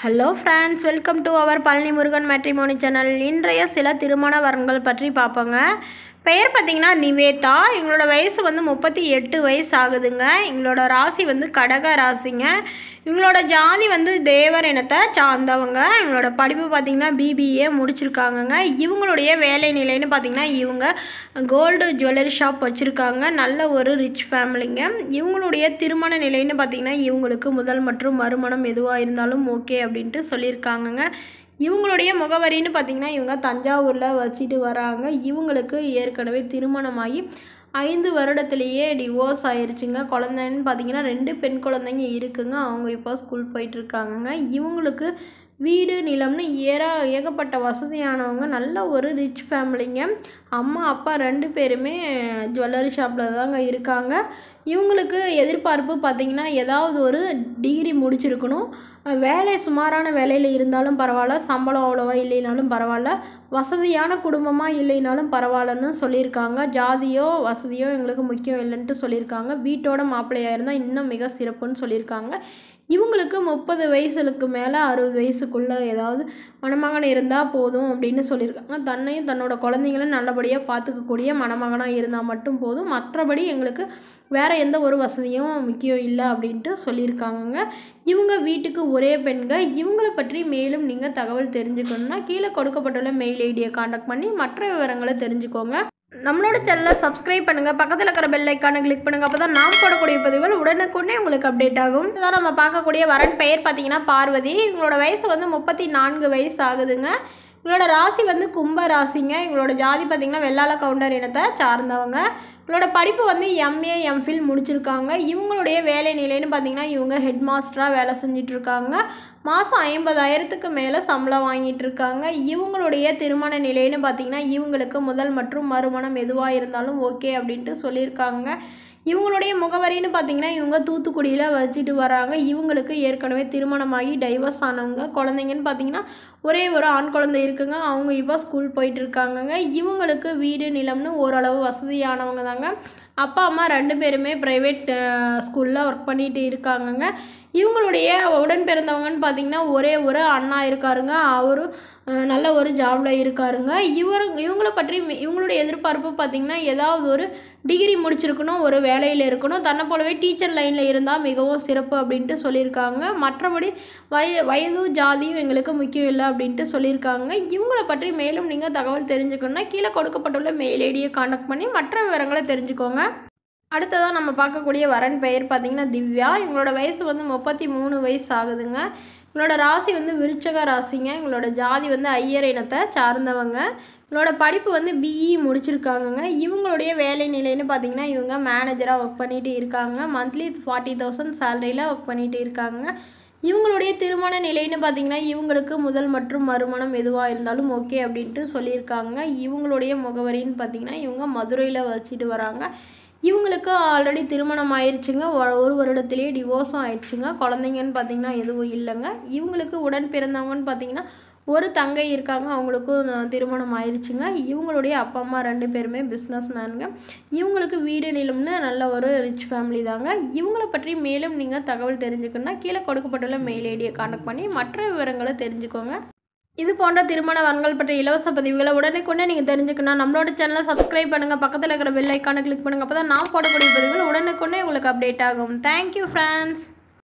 hello friends welcome to our Palani Murugan matrimony channel இன்றைய சில திருமண வரங்கள் பற்றி பார்ப்போங்க பெயர் பார்த்திங்கன்னா நிவேதா இவங்களோட வயசு வந்து முப்பத்தி எட்டு வயசு ஆகுதுங்க இவங்களோட ராசி வந்து கடக ராசிங்க இவங்களோட ஜாதி வந்து தேவர் இனத்தை சார்ந்தவங்க இவங்களோட படிப்பு பார்த்திங்கன்னா பிபிஏ முடிச்சிருக்காங்கங்க இவங்களுடைய வேலை நிலைன்னு பார்த்திங்கன்னா இவங்க கோல்டு ஜுவல்லரி ஷாப் வச்சுருக்காங்க நல்ல ஒரு ரிச் ஃபேமிலிங்க இவங்களுடைய திருமண நிலைன்னு பார்த்திங்கன்னா இவங்களுக்கு முதல் மற்றும் மறுமணம் எதுவாக இருந்தாலும் ஓகே அப்படின்ட்டு சொல்லியிருக்காங்கங்க இவங்களுடைய முகவரின்னு பார்த்திங்கன்னா இவங்க தஞ்சாவூரில் வச்சுட்டு வராங்க இவங்களுக்கு ஏற்கனவே திருமணமாகி ஐந்து வருடத்துலேயே டிவோர்ஸ் ஆயிடுச்சுங்க குழந்தைன்னு பார்த்தீங்கன்னா ரெண்டு பெண் குழந்தைங்க இருக்குங்க அவங்க இப்போ ஸ்கூல் போயிட்டுருக்காங்கங்க இவங்களுக்கு வீடு நிலம்னு ஏரா ஏகப்பட்ட வசதியானவங்க நல்ல ஒரு ரிச் ஃபேமிலிங்க அம்மா அப்பா ரெண்டு பேருமே ஜுவல்லரி ஷாப்பில் தாங்க இருக்காங்க இவங்களுக்கு எதிர்பார்ப்பு பார்த்திங்கன்னா ஏதாவது ஒரு டிகிரி முடிச்சிருக்கணும் வேலை சுமாரான வேலையில் இருந்தாலும் பரவாயில்ல சம்பளம் அவ்வளோவா இல்லைனாலும் பரவாயில்ல வசதியான குடும்பமாக இல்லைனாலும் பரவாயில்லன்னு சொல்லியிருக்காங்க ஜாதியோ வசதியோ எங்களுக்கு முக்கியம் இல்லைன்ட்டு சொல்லியிருக்காங்க வீட்டோட மாப்பிள்ளையாக இருந்தால் இன்னும் மிக சிறப்புன்னு சொல்லியிருக்காங்க இவங்களுக்கு முப்பது வயசுக்கு மேலே அறுபது வயசுக்குள்ளே ஏதாவது மணமகன் இருந்தால் போதும் அப்படின்னு சொல்லியிருக்காங்க தன்னையும் தன்னோட குழந்தைங்களும் நல்லபடியாக பார்த்துக்கக்கூடிய மணமகனாக இருந்தால் மட்டும் போதும் மற்றபடி எங்களுக்கு வேறு எந்த ஒரு வசதியும் முக்கியம் இல்லை அப்படின்ட்டு சொல்லியிருக்காங்கங்க இவங்க வீட்டுக்கு ஒரே பெண்கள் இவங்களை பற்றி மேலும் நீங்கள் தகவல் தெரிஞ்சுக்கணுன்னா கீழே கொடுக்கப்பட்டுள்ள மெயில் ஐடியை காண்டாக்ட் பண்ணி மற்ற விவரங்களை தெரிஞ்சுக்கோங்க நம்மளோட சேனலை சப்ஸ்கிரைப் பண்ணுங்கள் பக்கத்தில் இருக்கிற பெல் ஐக்கானை கிளிக் பண்ணுங்கள் அப்போ தான் நாம் போடக்கூடிய பதிவுகள் உடனுக்குடனே உங்களுக்கு அப்டேட் ஆகும் இதுதான் நம்ம பார்க்கக்கூடிய வரன் பெயர் பார்த்தீங்கன்னா பார்வதி இவங்களோட வயசு வந்து முப்பத்தி நான்கு வயசு ஆகுதுங்க உங்களோட ராசி வந்து கும்ப ராசிங்க இவங்களோட ஜாதி பார்த்திங்கன்னா வெள்ளால கவுண்டர் இனத்தை சார்ந்தவங்க இவங்களோட படிப்பு வந்து எம்ஏ எம்ஃபில் முடிச்சிருக்காங்க இவங்களுடைய வேலை நிலைன்னு பார்த்தீங்கன்னா இவங்க ஹெட் மாஸ்டராக வேலை செஞ்சிட்ருக்காங்க மாதம் ஐம்பதாயிரத்துக்கு மேலே சம்பளம் வாங்கிட்டு இருக்காங்க இவங்களுடைய திருமண நிலைன்னு பார்த்தீங்கன்னா இவங்களுக்கு முதல் மற்றும் மறுமணம் எதுவாக இருந்தாலும் ஓகே அப்படின்ட்டு சொல்லியிருக்காங்க இவங்களுடைய முகவரின்னு பார்த்தீங்கன்னா இவங்க தூத்துக்குடியில் வச்சுட்டு வராங்க இவங்களுக்கு ஏற்கனவே திருமணமாகி டைவர்ஸ் ஆனவங்க குழந்தைங்கன்னு பார்த்தீங்கன்னா ஒரே ஒரு ஆண் குழந்தை இருக்குங்க அவங்க இப்போ ஸ்கூல் போயிட்டுருக்காங்கங்க இவங்களுக்கு வீடு நிலம்னு ஓரளவு வசதியானவங்க தாங்க அப்பா அம்மா ரெண்டு பேருமே ப்ரைவேட் ஸ்கூலில் ஒர்க் பண்ணிகிட்டு இருக்காங்கங்க இவங்களுடைய உடன் பிறந்தவங்கன்னு பார்த்தீங்கன்னா ஒரே ஒரு அண்ணா இருக்காருங்க அவரும் நல்ல ஒரு ஜாபில் இருக்காருங்க இவர் இவங்கள பற்றி இவங்களுடைய எதிர்பார்ப்பு பார்த்திங்கன்னா ஏதாவது ஒரு டிகிரி முடிச்சிருக்கணும் ஒரு வேலையில் இருக்கணும் தன்னை போலவே டீச்சர் லைனில் இருந்தால் மிகவும் சிறப்பு அப்படின்ட்டு சொல்லியிருக்காங்க மற்றபடி வய வயதும் ஜாதியும் எங்களுக்கு முக்கியம் இல்லை அப்படின்ட்டு சொல்லியிருக்காங்க இவங்கள பற்றி மேலும் நீங்கள் தகவல் தெரிஞ்சுக்கணுன்னா கீழே கொடுக்கப்பட்டுள்ள மெயில் ஐடியை காண்டாக்ட் பண்ணி மற்ற விவரங்களை தெரிஞ்சுக்கோங்க அடுத்ததாக நம்ம பார்க்கக்கூடிய வரன் பெயர் பார்த்திங்கன்னா திவ்யா இவங்களோட வயசு வந்து முப்பத்தி மூணு வயசு ஆகுதுங்க இவங்களோட ராசி வந்து விருச்சக ராசிங்க இவங்களோட ஜாதி வந்து ஐயர் இனத்தை சார்ந்தவங்க இவங்களோட படிப்பு வந்து பிஇ e முடிச்சிருக்காங்கங்க இவங்களுடைய வேலை நிலைன்னு பார்த்திங்கன்னா இவங்க மேனேஜராக ஒர்க் பண்ணிகிட்டு இருக்காங்க மந்த்லி ஃபார்ட்டி தௌசண்ட் சேலரியில் ஒர்க் பண்ணிகிட்டு இருக்காங்க இவங்களுடைய திருமண நிலைன்னு பார்த்திங்கன்னா இவங்களுக்கு முதல் மற்றும் மறுமணம் எதுவாக இருந்தாலும் ஓகே அப்படின்ட்டு சொல்லியிருக்காங்க இவங்களுடைய முகவரின்னு பார்த்திங்கன்னா இவங்க மதுரையில் வச்சுட்டு வராங்க இவங்களுக்கு ஆல்ரெடி திருமணம் ஆயிடுச்சுங்க ஒரு வருடத்துலேயே டிவோர்ஸும் ஆயிடுச்சுங்க குழந்தைங்கன்னு பார்த்திங்கன்னா எதுவும் இல்லைங்க இவங்களுக்கு உடன் பிறந்தவங்கன்னு பார்த்திங்கன்னா ஒரு தங்கை இருக்காங்க அவங்களுக்கும் திருமணம் ஆயிடுச்சுங்க இவங்களுடைய அப்பா அம்மா ரெண்டு பேருமே பிஸ்னஸ் மேனுங்க இவங்களுக்கு வீடு நிலம்னு நல்ல ஒரு ரிச் ஃபேமிலி தாங்க இவங்களை பற்றி மேலும் நீங்கள் தகவல் தெரிஞ்சுக்கணுன்னா கீழே கொடுக்கப்பட்டுள்ள மெயில் ஐடியை கான்டாக்ட் பண்ணி மற்ற விவரங்களை தெரிஞ்சுக்கோங்க இது போன்ற திருமண வரங்கள் பற்றிய இலவச பதிவுகளை உடனுக்குடனே நீங்கள் தெரிஞ்சுக்கணும் நம்மளோட சேனலை சப்ஸ்கிரைப் பண்ணுங்கள் பக்கத்தில் இருக்கிற பெல் ஐக்கானை கிளிக் பண்ணுங்கள் அப்போ தான் நான் போடக்கூடிய பதிவுகள் உடனுக்குடனே உங்களுக்கு அப்டேட் ஆகும் தேங்க்யூ ஃப்ரெண்ட்ஸ்